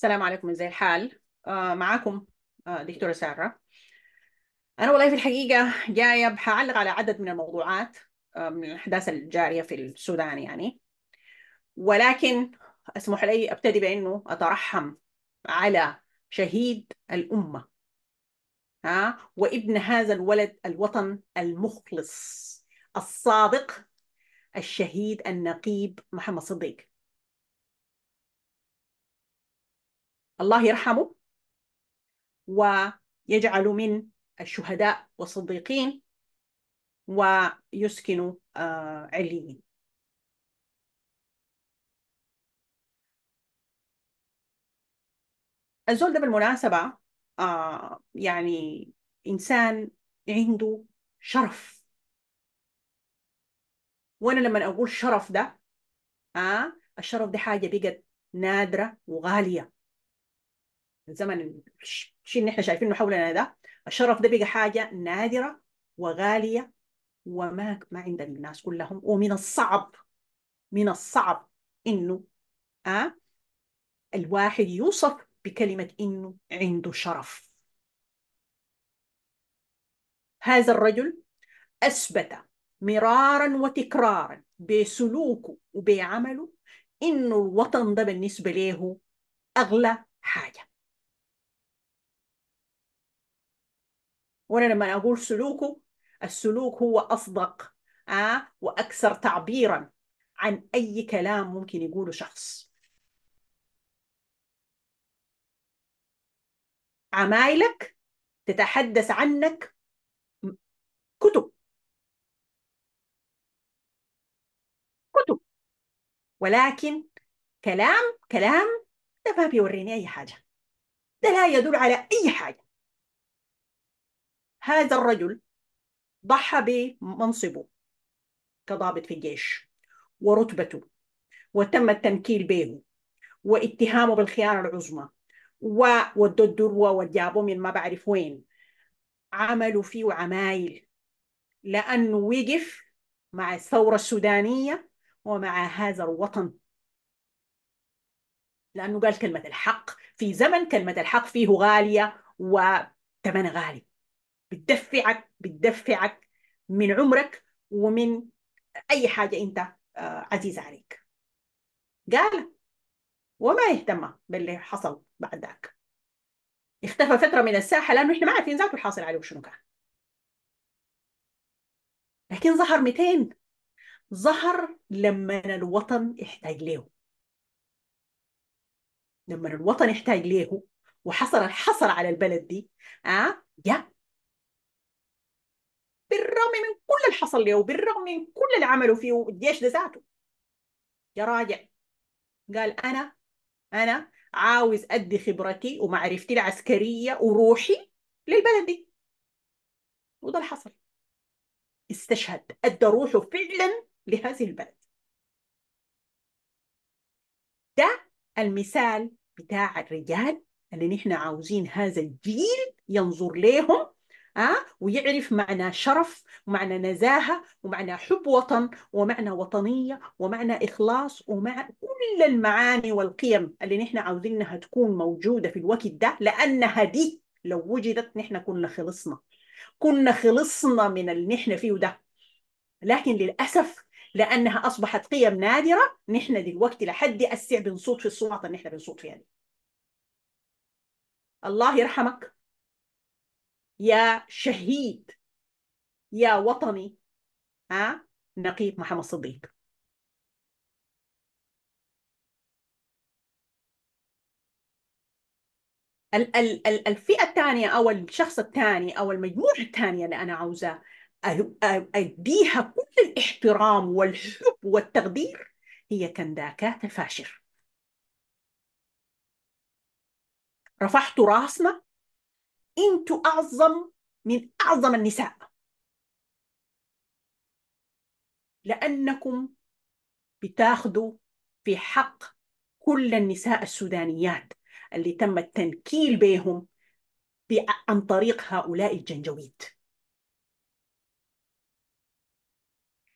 السلام عليكم ازاي الحال آه، معاكم آه، دكتوره ساره انا والله في الحقيقه جايه بحعلق على عدد من الموضوعات آه، من الاحداث الجاريه في السودان يعني ولكن اسمح لي ابتدي بانه اترحم على شهيد الامه ها وابن هذا الولد الوطن المخلص الصادق الشهيد النقيب محمد صديق الله يرحمه ويجعل من الشهداء والصديقين ويسكن آه، عليين الزول ده بالمناسبة آه، يعني إنسان عنده شرف وأنا لما أقول شرف ده آه، الشرف ده حاجة بقت نادرة وغالية زمن الشيء اللي احنا شايفينه حولنا ده الشرف ده بقى حاجه نادره وغاليه وما ما عند الناس كلهم ومن الصعب من الصعب انه آه الواحد يوصف بكلمه انه عنده شرف هذا الرجل اثبت مرارا وتكرارا بسلوكه وبعمله انه الوطن ده بالنسبه له اغلى حاجه وانا لما اقول سلوكه السلوك هو اصدق آه واكثر تعبيرا عن اي كلام ممكن يقوله شخص عمايلك تتحدث عنك كتب كتب ولكن كلام كلام ده ما بيوريني اي حاجه ده لا يدل على اي حاجه هذا الرجل ضحى بمنصبه كضابط في الجيش ورتبته وتم التنكيل به واتهامه بالخيانة العظمى وودوا الدروة وجابوه من ما بعرف وين عملوا فيه عمايل لأنه وقف مع الثورة السودانية ومع هذا الوطن لأنه قال كلمة الحق في زمن كلمة الحق فيه غالية وتمن غالي بتدفعك بتدفعك من عمرك ومن أي حاجة أنت آه، عزيزة عليك قال وما يهتم باللي حصل بعد ذاك اختفى فترة من الساحة لأنه إحنا ما عارفين ذاته الحاصل عليه وشنو كان لكن ظهر 200 ظهر لما الوطن احتاج له لما الوطن احتاج له وحصل الحصر على البلد دي اه جاء بالرغم من كل اللي حصل له وبالرغم من كل اللي عمله فيه وقديش ده ذاته يا راجع قال أنا أنا عاوز أدي خبرتي ومعرفتي العسكرية وروحي للبلد دي وده اللي حصل استشهد أدى روحه فعلا لهذه البلد ده المثال بتاع الرجال اللي نحن عاوزين هذا الجيل ينظر ليهم أه؟ ويعرف معنى شرف ومعنى نزاهة ومعنى حب وطن ومعنى وطنية ومعنى إخلاص ومع كل المعاني والقيم اللي نحن عاوزينها تكون موجودة في الوقت ده لأنها دي لو وجدت نحن كنا خلصنا كنا خلصنا من اللي نحن فيه ده لكن للأسف لأنها أصبحت قيم نادرة نحن دلوقتي لحد أسع بنصوت في الصوت اللي نحن بنصوت فيها دي الله يرحمك يا شهيد يا وطني ها نقيب محمد صديق الفئة الثانية أو الشخص الثاني أو المجموعة الثانية اللي أنا عاوزة أديها كل الاحترام والحب والتقدير هي كنداكات الفاشر رفعت راسنا انت اعظم من اعظم النساء لانكم بتاخذوا في حق كل النساء السودانيات اللي تم التنكيل بهم عن طريق هؤلاء الجنجويد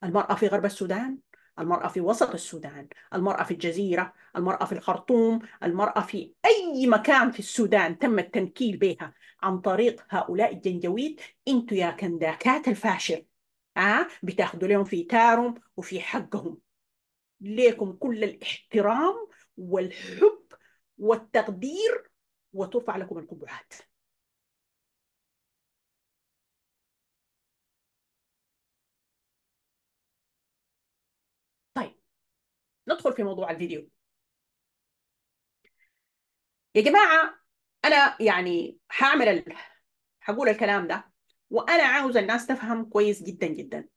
المرأة في غرب السودان المرأة في وسط السودان المرأة في الجزيرة المرأة في الخرطوم المرأة في أي مكان في السودان تم التنكيل بها عن طريق هؤلاء الجنجويد انتوا يا كنداكات الفاشر آه بتاخدوا لهم في تارم وفي حقهم ليكم كل الاحترام والحب والتقدير وترفع لكم القبعات ندخل في موضوع الفيديو يا جماعة أنا يعني هعمل ال... هقول الكلام ده وأنا عاوز الناس تفهم كويس جدا جدا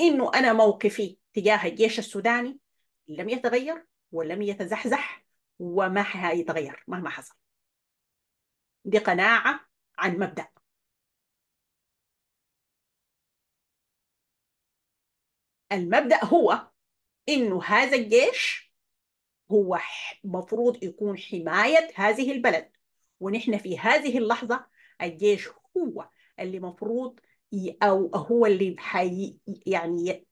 إنه أنا موقفي تجاه الجيش السوداني لم يتغير ولم يتزحزح وما هيتغير مهما حصل دي قناعة عن مبدأ المبدأ هو انه هذا الجيش هو مفروض يكون حمايه هذه البلد ونحن في هذه اللحظه الجيش هو اللي مفروض او هو اللي حي يعني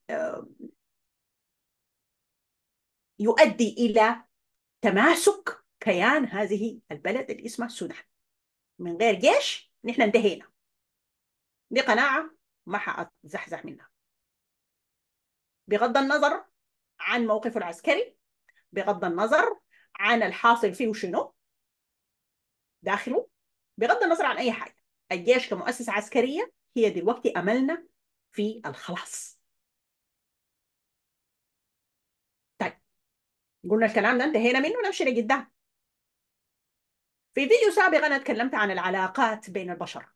يؤدي الى تماسك كيان هذه البلد اللي اسمها السودان من غير جيش نحن انتهينا دي قناعه ما حأتزحزح منها بغض النظر عن موقفه العسكري بغض النظر عن الحاصل فيه وشنو داخله بغض النظر عن أي حاجة الجيش كمؤسسة عسكرية هي دلوقتي أملنا في الخلاص طيب قلنا الكلام ده انتهينا منه نمشي لقدام في فيديو سابق أنا اتكلمت عن العلاقات بين البشر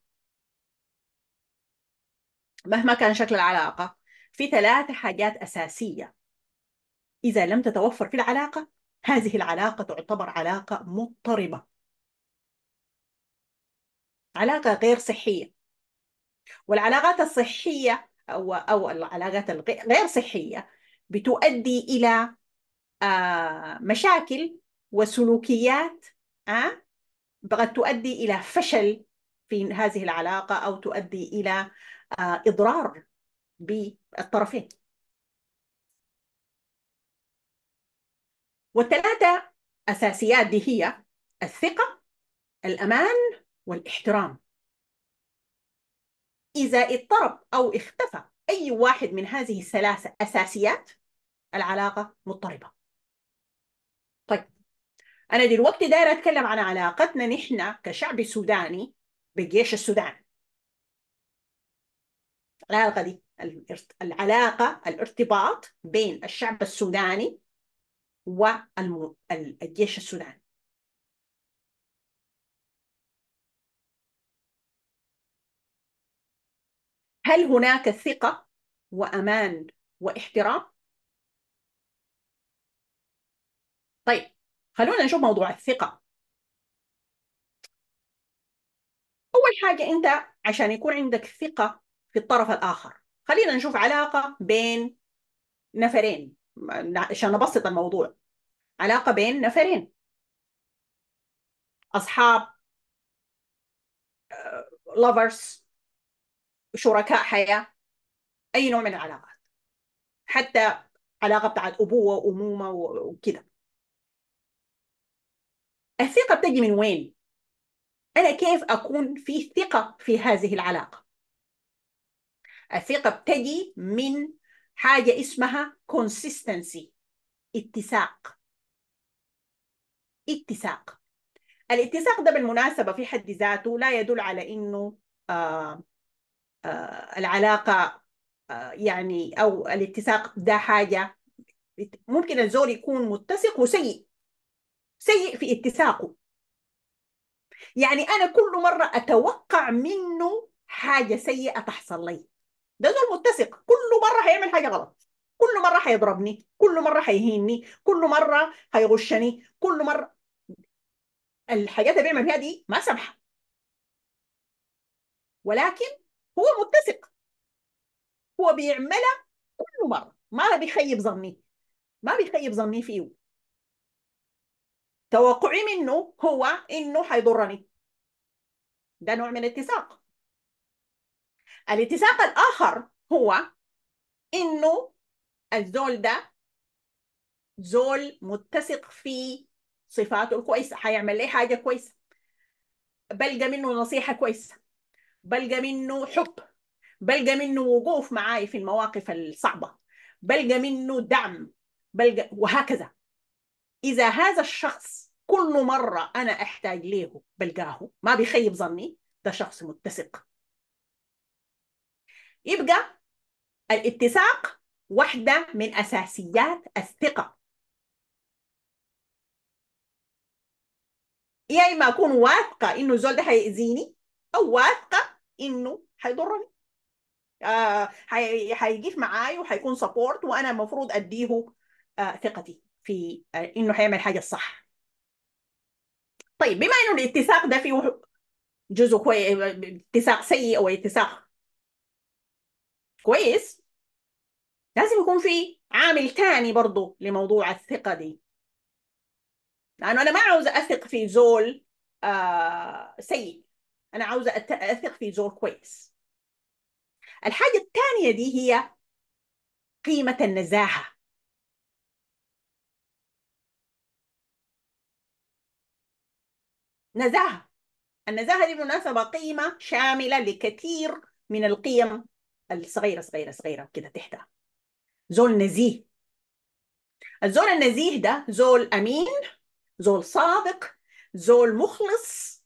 مهما كان شكل العلاقة في ثلاث حاجات أساسية إذا لم تتوفر في العلاقة هذه العلاقة تعتبر علاقة مضطربة علاقة غير صحية والعلاقات الصحية أو, أو العلاقات الغير صحية بتؤدي إلى آه، مشاكل وسلوكيات آه، قد تؤدي إلى فشل في هذه العلاقة أو تؤدي إلى آه، إضرار بالطرفين والثلاثة أساسيات دي هي الثقة الأمان والاحترام إذا اضطرب أو اختفى أي واحد من هذه الثلاثة أساسيات العلاقة مضطربة طيب أنا دلوقتي دايرة أتكلم عن علاقتنا نحن كشعب سوداني بجيش السودان العلاقة دي العلاقة الارتباط بين الشعب السوداني والجيش السوداني هل هناك ثقة وأمان واحترام؟ طيب خلونا نشوف موضوع الثقة أول حاجة أنت عشان يكون عندك ثقة في الطرف الآخر خلينا نشوف علاقة بين نفرين عشان ابسط الموضوع علاقه بين نفرين اصحاب لافرز آه، شركاء حياه اي نوع من العلاقات حتى علاقه بتاعت ابوه وامومه وكده الثقه بتجي من وين انا كيف اكون في ثقه في هذه العلاقه الثقه بتجي من حاجة اسمها consistency اتساق اتساق الاتساق ده بالمناسبة في حد ذاته لا يدل على إنه آه، آه، العلاقة آه، يعني أو الاتساق ده حاجة ممكن الزول يكون متسق وسيء سيء في اتساقه يعني أنا كل مرة أتوقع منه حاجة سيئة تحصل لي ده زول متسق كل مره هيعمل حاجه غلط كل مره هيضربني كل مره هيهيني كل مره هيغشني كل مره الحاجات اللي بيعمل فيها دي ما سامحه ولكن هو متسق هو بيعملها كل مره ما بيخيب ظني ما بيخيب ظني فيه توقعي منه هو انه حيضرني ده نوع من الاتساق الاتساق الآخر هو إنه الزول ده زول متسق في صفاته الكويسة هيعمل لي حاجة كويسة بلقى منه نصيحة كويسة بلقى منه حب بلقى منه وقوف معاي في المواقف الصعبة بلقى منه دعم بلقى وهكذا إذا هذا الشخص كل مرة أنا أحتاج ليه بلقاه ما بيخيب ظني ده شخص متسق يبقى الاتساق واحدة من أساسيات الثقة يا إما أكون واثقة إنه الزول ده هيأذيني أو واثقة إنه هيضرني آه هيجيف معاي وهيكون سبورت وأنا المفروض أديه آه ثقتي في آه إنه هيعمل حاجة الصح طيب بما إنه الاتساق ده فيه جزء اتساق سيء أو اتساق كويس لازم يكون في عامل تاني برضه لموضوع الثقة دي لأنه أنا ما عاوزة أثق في زول آه سيء أنا عاوزة أثق في زول كويس الحاجة الثانية دي هي قيمة النزاهة نزاهة النزاهة دي بالمناسبة قيمة شاملة لكثير من القيم الصغيره صغيره صغيره كده تحتها زول نزيه الزول النزيه ده زول امين زول صادق زول مخلص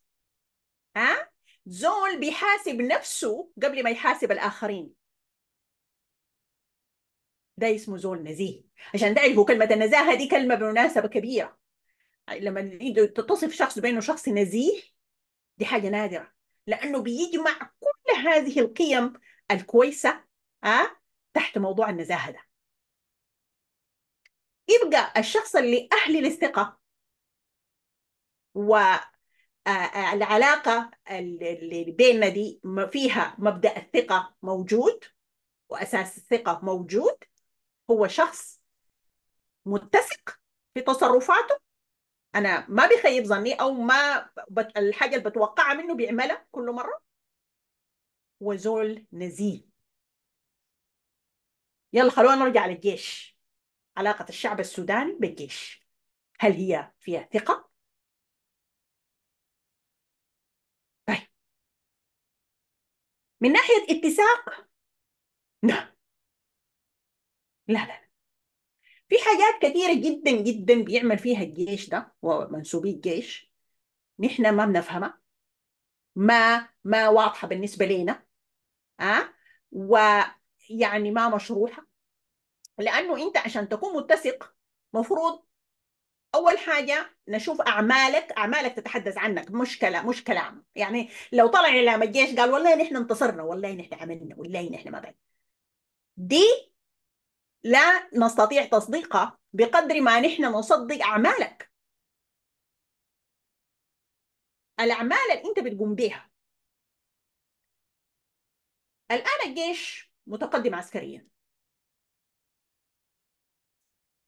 ها زول بيحاسب نفسه قبل ما يحاسب الاخرين ده اسمه زول نزيه عشان تعرفوا كلمة النزاهة دي كلمة بمناسبة كبيرة لما تتصف شخص بأنه شخص نزيه دي حاجة نادرة لأنه بيجمع كل هذه القيم الكويسه أه؟ تحت موضوع النزاهه ده يبقى الشخص اللي أهل الثقة والعلاقة آه، آه، اللي بيننا دي فيها مبدأ الثقة موجود وأساس الثقة موجود هو شخص متسق في تصرفاته أنا ما بخيب ظني أو ما الحاجة اللي بتوقعها منه بيعملها كل مرة وزول نزيه يلا خلونا نرجع للجيش علاقة الشعب السوداني بالجيش هل هي فيها ثقة؟ طيب من ناحية اتساق لا لا لا في حاجات كثيرة جدا جدا بيعمل فيها الجيش ده ومنسوبي الجيش نحن ما بنفهمها ما ما واضحة بالنسبة لنا أه؟ ويعني ما مشروحة لأنه أنت عشان تكون متسق مفروض أول حاجة نشوف أعمالك أعمالك تتحدث عنك مشكلة مش كلام يعني لو طلع إعلام الجيش قال والله نحن انتصرنا والله نحن عملنا والله نحن ما بعد دي لا نستطيع تصديقها بقدر ما نحن نصدق أعمالك الأعمال اللي أنت بتقوم بها الآن الجيش متقدم عسكريا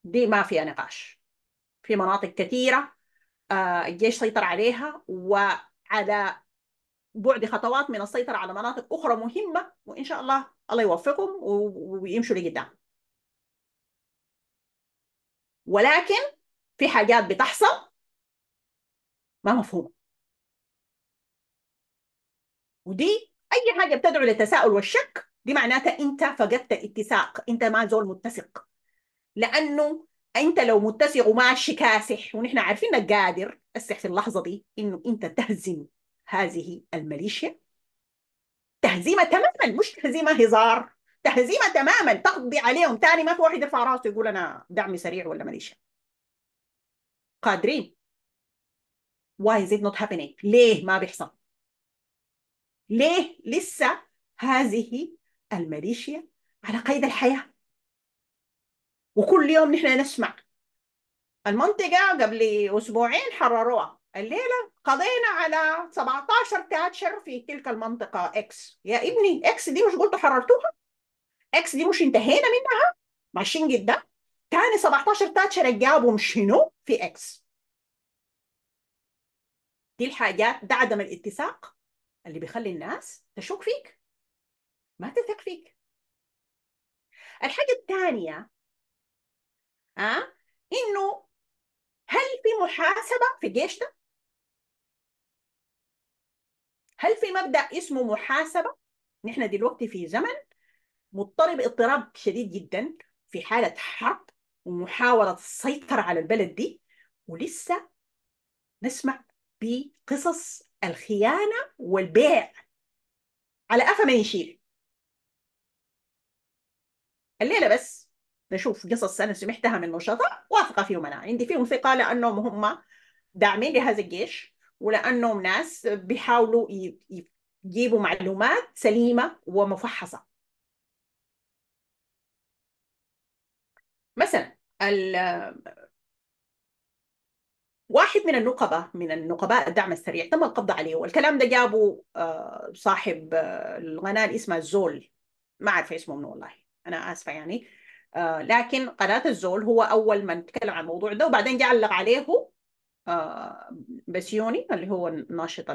دي ما فيها نقاش في مناطق كثيرة آه، الجيش سيطر عليها وعلى بعد خطوات من السيطرة على مناطق أخرى مهمة وإن شاء الله الله يوفقهم ويمشوا لقدام ولكن في حاجات بتحصل ما مفهومة ودي اي حاجه بتدعو للتساؤل والشك دي معناتها انت فقدت اتساق انت ما زول متسق لانه انت لو متسق وماشي كاسح ونحن عارفين انك قادر اسح في اللحظه دي انه انت تهزم هذه الميليشيا تهزيمه تماما مش تهزيمه هزار تهزيمه تماما تقضي عليهم تاني ما في واحد يرفع راسه يقول انا دعمي سريع ولا ميليشيا قادرين why is it not happening ليه ما بيحصل ليه لسه هذه الميليشيا على قيد الحياة وكل يوم نحن نسمع المنطقة قبل أسبوعين حرروها الليلة قضينا على 17 تاتشر في تلك المنطقة إكس يا ابني إكس دي مش قلت حررتوها إكس دي مش انتهينا منها ماشيين جدا تاني 17 تاتشر جابهم شنو في إكس دي الحاجات ده عدم الاتساق اللي بيخلي الناس تشك فيك ما تثق فيك الحاجة الثانية أه؟ إنه هل في محاسبة في الجيش ده؟ هل في مبدأ اسمه محاسبة؟ نحن دلوقتي في زمن مضطرب اضطراب شديد جدا في حالة حرب ومحاولة السيطرة على البلد دي ولسه نسمع بقصص الخيانة والبيع على قفا ما يشيل الليلة بس نشوف قصص أنا سمعتها من نشطاء واثقة فيهم أنا عندي فيهم ثقة لأنهم هم داعمين لهذا الجيش ولأنهم ناس بيحاولوا يجيبوا معلومات سليمة ومفحصة مثلا واحد من النقبة من النقباء الدعم السريع تم القبض عليه والكلام ده جابه آه، صاحب القناة اللي اسمها ما عارفة اسمه منه والله أنا آسفة يعني آه، لكن قناة الزول هو أول من تكلم عن الموضوع ده وبعدين جاء علق عليه آه، بسيوني اللي هو الناشط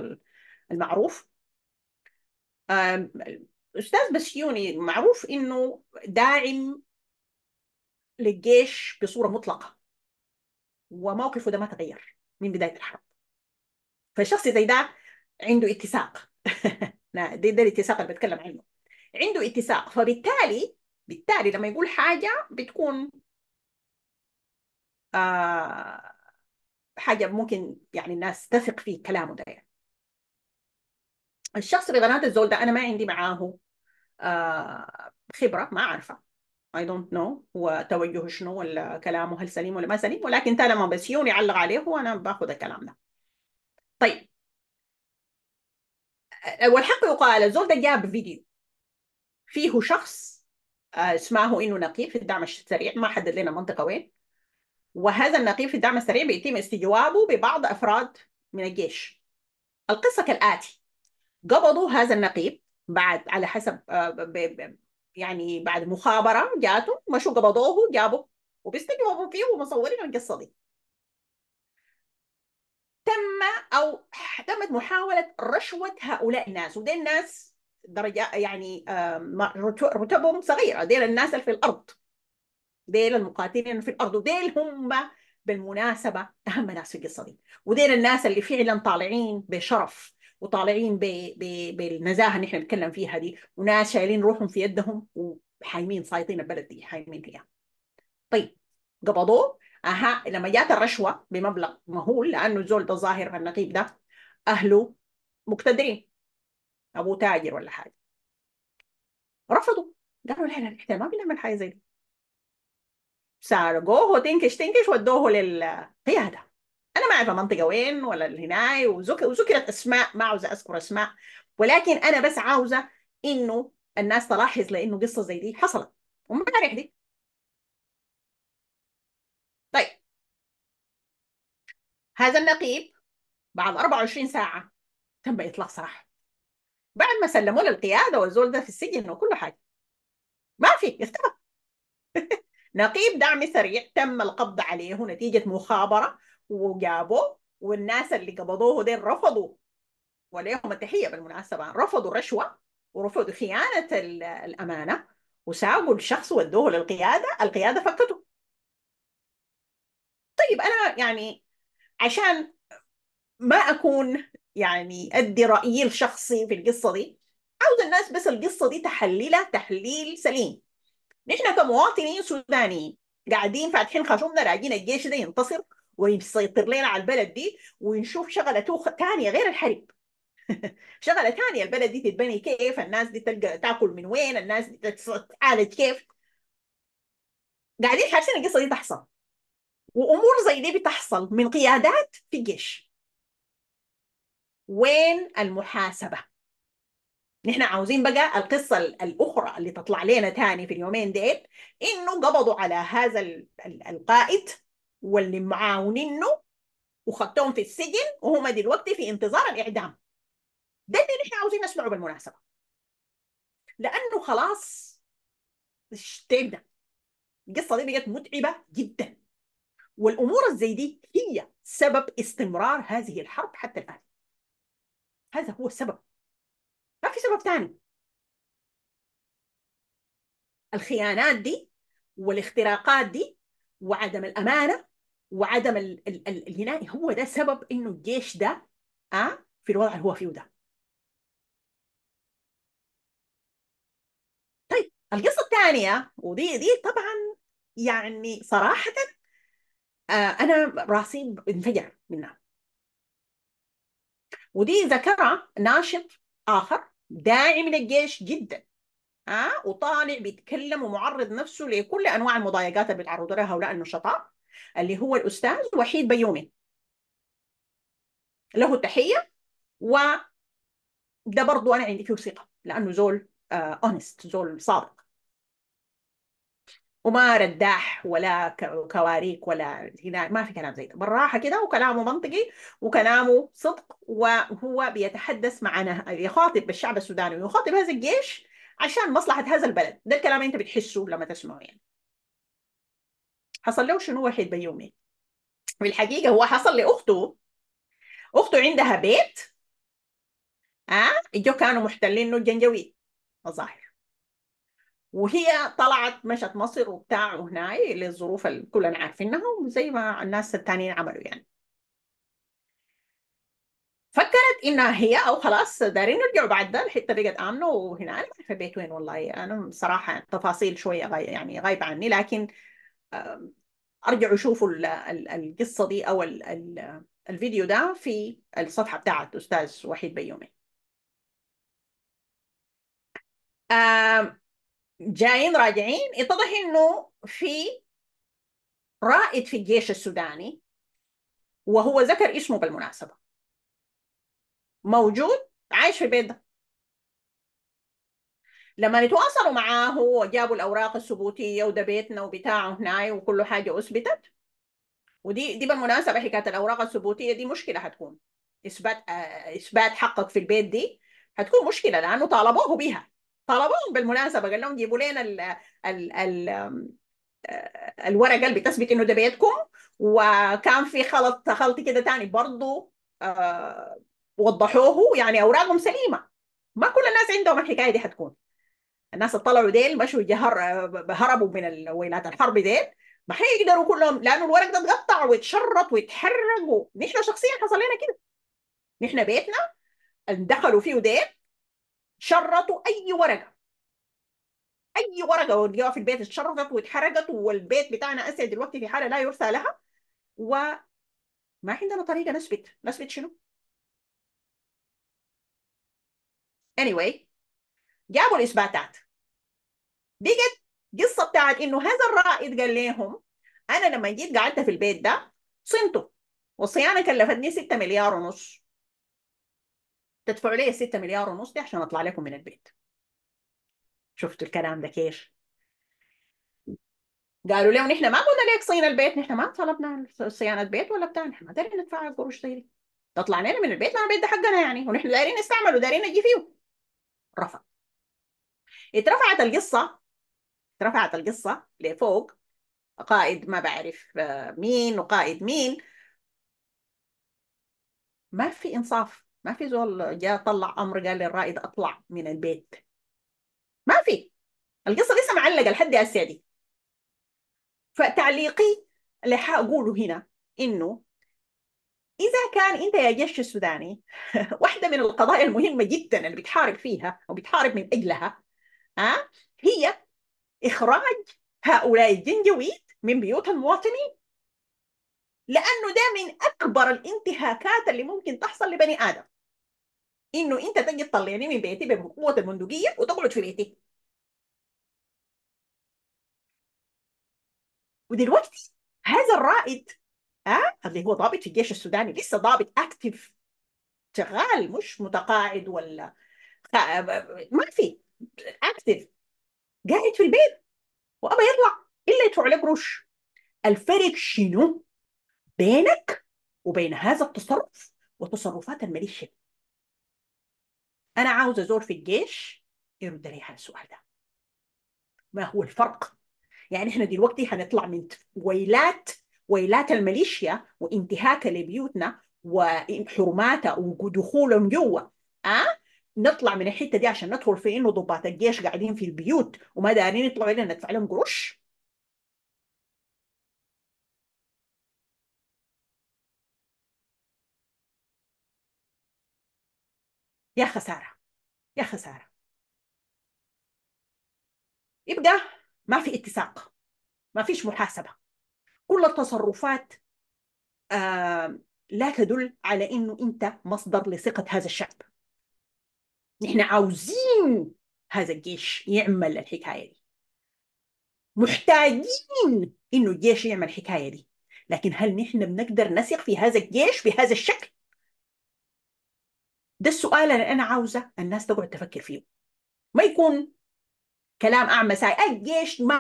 المعروف أستاذ بسيوني معروف إنه داعم للجيش بصورة مطلقة وموقفه ده ما تغير من بدايه الحرب فالشخص زي ده عنده اتساق ده, ده الاتساق اللي بتكلم عنه عنده اتساق فبالتالي بالتالي لما يقول حاجه بتكون آه حاجه ممكن يعني الناس تثق في كلامه ده يعني. الشخص اللي بنات الزول ده انا ما عندي معاه آه خبره ما عارفه اي دونت نو هو توجهه شنو ولا كلامه هل سليم ولا ما سليم ولكن طالما بسيون يعلق عليه وانا باخذ الكلام ده طيب أه، والحق يقال الزول ده جاب فيديو فيه شخص أه، اسمه انه نقيب في الدعم السريع ما حدد لنا منطقه وين وهذا النقيب في الدعم السريع بيتم استجوابه ببعض افراد من الجيش القصه كالاتي قبضوا هذا النقيب بعد على حسب أه، يعني بعد مخابره جاته مشوا قبضوه جابوه وبيستجوبوا فيه ومصورين القصه دي تم او تمت محاوله رشوه هؤلاء الناس ودي الناس درجه يعني رتبهم صغيره ديل الناس اللي في الارض ديل المقاتلين في الارض وديل هم بالمناسبه اهم ناس في القصه دي وديل الناس اللي فعلا طالعين بشرف وطالعين بالنزاهه اللي احنا بنتكلم فيها دي وناس شايلين روحهم في يدهم وحايمين سايطين البلد دي حايمين فيها طيب قبضوه اها لما جات الرشوه بمبلغ مهول لانه الزول ده ظاهر النقيب ده اهله مقتدرين ابوه تاجر ولا حاجه رفضوا قالوا لا لا احنا ما بنعمل حاجه زي دي سرقوه تنكش تنكش ودوه للقياده أنا ما أعرف منطقة وين ولا هناي وذكرت أسماء ما عاوزة أذكر أسماء ولكن أنا بس عاوزة إنه الناس تلاحظ لأنه قصة زي دي حصلت ومبارح دي طيب هذا النقيب بعد 24 ساعة تم إطلاق سراحه بعد ما له للقيادة والزول ده في السجن وكل حاجة ما في اختفى نقيب دعم سريع تم القبض عليه نتيجة مخابرة وجابوه والناس اللي قبضوه دين رفضوا وليهم التحيه بالمناسبه رفضوا الرشوه ورفضوا خيانه الامانه وساقوا الشخص ودوه للقياده القياده فكته طيب انا يعني عشان ما اكون يعني ادي رايي الشخصي في القصه دي عاوز الناس بس القصه دي تحللها تحليل سليم نحن كمواطنين سودانيين قاعدين فاتحين خشمنا راجين الجيش ده ينتصر ويسيطر لنا على البلد دي ونشوف شغله ثانيه غير الحرب شغله ثانيه البلد دي تتبني كيف الناس دي تلقى تاكل من وين الناس دي تتعالج كيف قاعدين حاسين القصه دي تحصل وامور زي دي بتحصل من قيادات في الجيش وين المحاسبه نحن عاوزين بقى القصة الأخرى اللي تطلع لنا تاني في اليومين ديل إنه قبضوا على هذا القائد واللي معاونينه وخطوهم في السجن وهم دلوقتي في انتظار الاعدام ده اللي نحن عاوزين نسمعه بالمناسبه لانه خلاص اشتبنا القصه دي بقت متعبه جدا والامور الزي دي هي سبب استمرار هذه الحرب حتى الان هذا هو السبب ما في سبب ثاني الخيانات دي والاختراقات دي وعدم الامانه وعدم ال ال ال الهناء هو ده سبب انه الجيش ده آه في الوضع اللي هو فيه ده طيب القصه الثانيه ودي دي طبعا يعني صراحه آه انا راسي انفجر منها ودي ذكرها ناشط اخر داعي من الجيش جدا آه وطالع بيتكلم ومعرض نفسه لكل انواع المضايقات اللي بيتعرضوا لها هؤلاء النشطاء اللي هو الأستاذ وحيد بيومي له تحية و ده برضو أنا عندي فيه ثقة لأنه زول اونست آه زول صادق وما رداح ولا كواريك ولا هنا ما في كلام زي ده بالراحة كده وكلامه منطقي وكلامه صدق وهو بيتحدث معنا يخاطب الشعب السوداني ويخاطب هذا الجيش عشان مصلحة هذا البلد ده الكلام أنت بتحسه لما تسمعه يعني حصل له شنو واحد بيومي بالحقيقه هو حصل لاخته اخته عندها بيت ها أه؟ جو كانوا محتلينه الجنجويد الظاهر وهي طلعت مشت مصر وبتاع وهناي للظروف اللي كلنا عارفينها وزي ما الناس التانيين عملوا يعني فكرت انها هي او خلاص دارين نرجعوا بعد ده الحته بقت امنه وهنا ما عارفه بيت وين والله انا صراحه تفاصيل شويه يعني غايبه عني لكن ارجعوا شوفوا القصه دي او الفيديو ده في الصفحه بتاعه استاذ وحيد بيومي جايين راجعين اتضح انه في رائد في الجيش السوداني وهو ذكر اسمه بالمناسبه موجود عايش في بيت ده لما يتواصلوا معاه وجابوا الاوراق الثبوتيه وده بيتنا وبتاعه هناي وكل حاجه اثبتت ودي دي بالمناسبه حكايه الاوراق الثبوتيه دي مشكله حتكون اثبات آه، اثبات حقك في البيت دي هتكون مشكله لانه طالبوه بها طالبوه بالمناسبه قال لهم جيبوا لنا ال ال ال آه، الورقه اللي بتثبت انه ده بيتكم وكان في خلط خلط كده ثاني برضه آه، وضحوه يعني اوراقهم سليمه ما كل الناس عندهم الحكايه دي حتكون الناس طلعوا ديل مشوا هربوا من ويلات الحرب ديل ما حيقدروا كلهم لانه الورق ده اتقطع واتشرط واتحرق ونحن شخصيا حصل لنا كده نحن بيتنا دخلوا فيه ديل شرطوا اي ورقه اي ورقه ولقوها في البيت اتشرطت واتحرقت والبيت بتاعنا اسعد دلوقتي في حاله لا يرثى لها وما عندنا طريقه نثبت نثبت شنو؟ anyway جابوا الاثباتات بقت قصه بتاعت انه هذا الرائد قال لهم انا لما جيت قعدت في البيت ده صنته والصيانه كلفتني 6 مليار ونص تدفعوا لي 6 مليار ونص دي عشان اطلع لكم من البيت شفتوا الكلام ده كيف قالوا لهم نحن ما قلنا لك صين البيت نحن ما طلبنا صيانه بيت ولا بتاع نحن ما دارين ندفع قروش زي دي تطلع لنا من البيت ما البيت ده حقنا يعني ونحن دارين نستعمله دارين نجي فيه رفض اترفعت القصة اترفعت القصة لفوق قائد ما بعرف آه، مين وقائد مين ما في إنصاف ما في زول جاء طلع أمر قال للرائد أطلع من البيت ما في القصة لسه معلقة لحد هسه دي فتعليقي اللي حأقوله هنا إنه إذا كان أنت يا جيش السوداني واحدة من القضايا المهمة جدا اللي بتحارب فيها وبتحارب من أجلها ها هي إخراج هؤلاء الجنجويد من بيوت المواطنين لأنه ده من أكبر الانتهاكات اللي ممكن تحصل لبني آدم إنه أنت تجي تطلعني من بيتي بقوة البندقية وتقعد في بيتي ودلوقتي هذا الرائد أه؟ اللي هو ضابط في الجيش السوداني لسه ضابط اكتف شغال مش متقاعد ولا ما في اكتف قاعد في البيت وابى يطلع الا يدفع عليه قروش الفرق شنو بينك وبين هذا التصرف وتصرفات الميليشيا انا عاوز ازور في الجيش يرد لي على السؤال ده ما هو الفرق يعني احنا دلوقتي هنطلع من ويلات ويلات الميليشيا وانتهاكها لبيوتنا وحرماتها ودخولهم جوا أه؟ نطلع من الحته دي عشان ندخل في انه ضباط الجيش قاعدين في البيوت وما دارين يطلعوا لنا ندفع لهم قروش يا خساره يا خساره يبقى ما في اتساق ما فيش محاسبه كل التصرفات آه لا تدل على انه انت مصدر لثقه هذا الشعب نحن عاوزين هذا الجيش يعمل الحكاية دي محتاجين إنه الجيش يعمل الحكاية دي لكن هل نحن بنقدر نثق في هذا الجيش بهذا الشكل؟ ده السؤال اللي أنا عاوزة الناس تقعد تفكر فيه ما يكون كلام أعمى ساي الجيش ما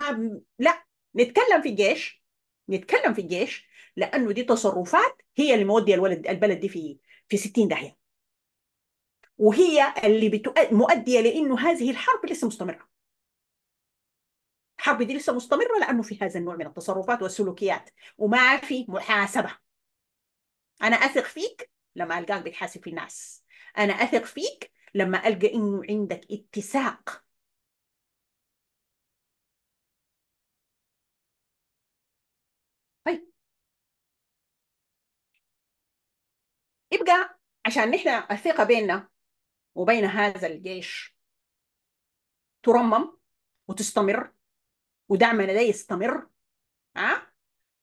لا نتكلم في الجيش نتكلم في الجيش لأنه دي تصرفات هي اللي مودية الولد البلد دي في في 60 داهية وهي اللي مؤديه لانه هذه الحرب لسه مستمره الحرب دي لسه مستمره لانه في هذا النوع من التصرفات والسلوكيات وما في محاسبه انا اثق فيك لما القاك بتحاسب في الناس انا اثق فيك لما القى انه عندك اتساق طيب يبقى عشان نحن الثقه بيننا وبين هذا الجيش ترمم وتستمر ودعمنا ده يستمر أه؟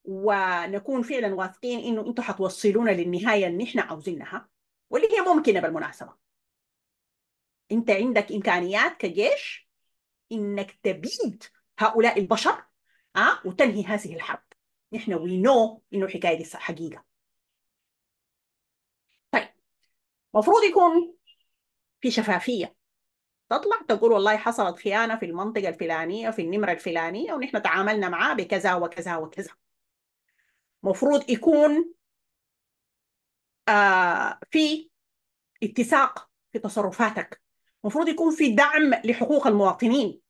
ونكون فعلا واثقين انه انتم حتوصلونا للنهايه اللي احنا عاوزينها واللي هي ممكنه بالمناسبه انت عندك امكانيات كجيش انك تبيد هؤلاء البشر أه؟ وتنهي هذه الحرب نحن وي نو انه الحكايه دي حقيقه طيب مفروض يكون في شفافيه تطلع تقول والله حصلت خيانه في المنطقه الفلانيه في النمره الفلانيه ونحن تعاملنا معاه بكذا وكذا وكذا مفروض يكون آه في اتساق في تصرفاتك المفروض يكون في دعم لحقوق المواطنين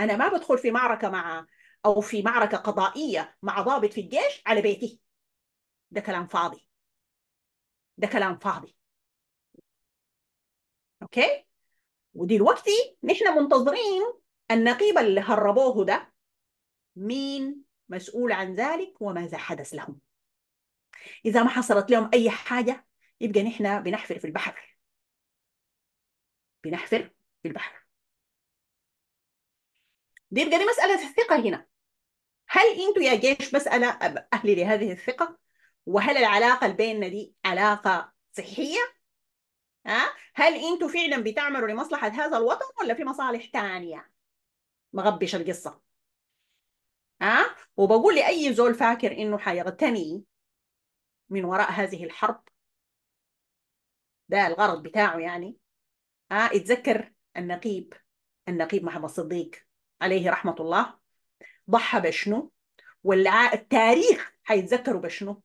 انا ما بدخل في معركه مع او في معركه قضائيه مع ضابط في الجيش على بيتي ده كلام فاضي ده كلام فاضي اوكي ودلوقتي نحن منتظرين النقيب اللي هربوه ده مين مسؤول عن ذلك وماذا حدث لهم اذا ما حصلت لهم اي حاجه يبقى نحن بنحفر في البحر بنحفر في البحر دي يبقى دي مساله الثقه هنا هل انتوا يا جيش مساله أهلي لهذه الثقه وهل العلاقه اللي بيننا دي علاقه صحيه ها هل انتم فعلا بتعملوا لمصلحه هذا الوطن ولا في مصالح ثانيه مغبش القصه ها وبقول لاي زول فاكر انه حيغتني من وراء هذه الحرب ده الغرض بتاعه يعني ها اتذكر النقيب النقيب محمد الصديق عليه رحمه الله ضحى بشنو والتاريخ حيتذكروا بشنو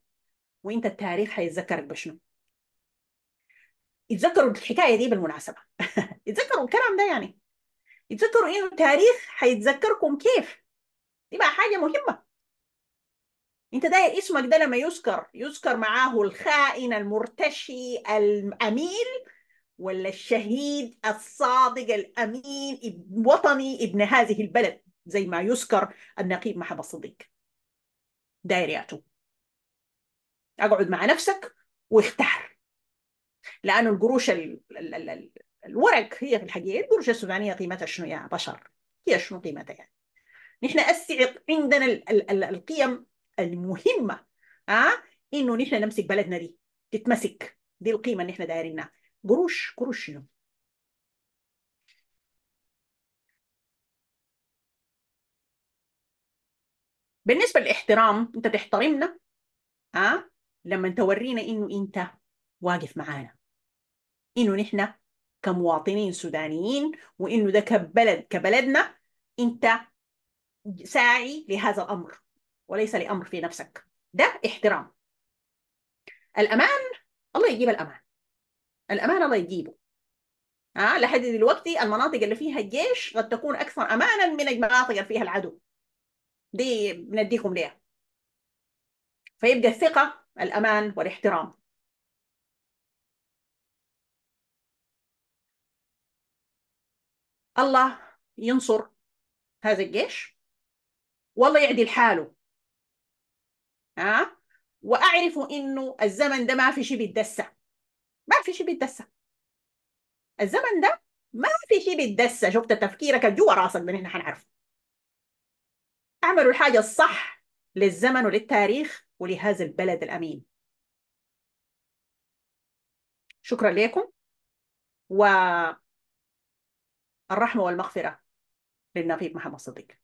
وانت التاريخ حيتذكرك بشنو يتذكروا الحكايه دي بالمناسبه يتذكروا الكلام ده يعني يتذكروا انه تاريخ هيتذكركم كيف دي بقى حاجه مهمه انت ده اسمك ده لما يذكر يذكر معاه الخائن المرتشي الاميل ولا الشهيد الصادق الامين ابن وطني ابن هذه البلد زي ما يذكر النقيب محمد الصديق دايرياته اقعد مع نفسك واختار لانه القروش الورق هي في الحقيقه القروش السودانيه قيمتها شنو يا بشر؟ هي شنو قيمتها يعني؟ نحن أسعق عندنا القيم المهمه ها آه؟ انه نحن نمسك بلدنا دي تتمسك دي القيمه اللي نحن دايرينها قروش قروش شنو؟ بالنسبه للاحترام انت تحترمنا ها أه؟ لما تورينا انه انت واقف معانا انه نحن كمواطنين سودانيين وانه ده كبلد كبلدنا انت ساعي لهذا الامر وليس لامر في نفسك ده احترام الامان الله يجيب الامان الامان الله يجيبه آه لحد دلوقتي المناطق اللي فيها الجيش قد تكون اكثر امانا من المناطق اللي فيها العدو دي بنديكم ليها فيبقى الثقه الامان والاحترام الله ينصر هذا الجيش والله يعدل حاله ها أه؟ واعرف انه الزمن ده ما في شيء بيتدسى ما في شيء بيتدسى الزمن ده ما في شيء بيتدسى شفت تفكيرك جوا راسك من هنا حنعرفه اعملوا الحاجه الصح للزمن وللتاريخ ولهذا البلد الامين شكرا لكم و الرحمة والمغفرة للنبي محمد الصديق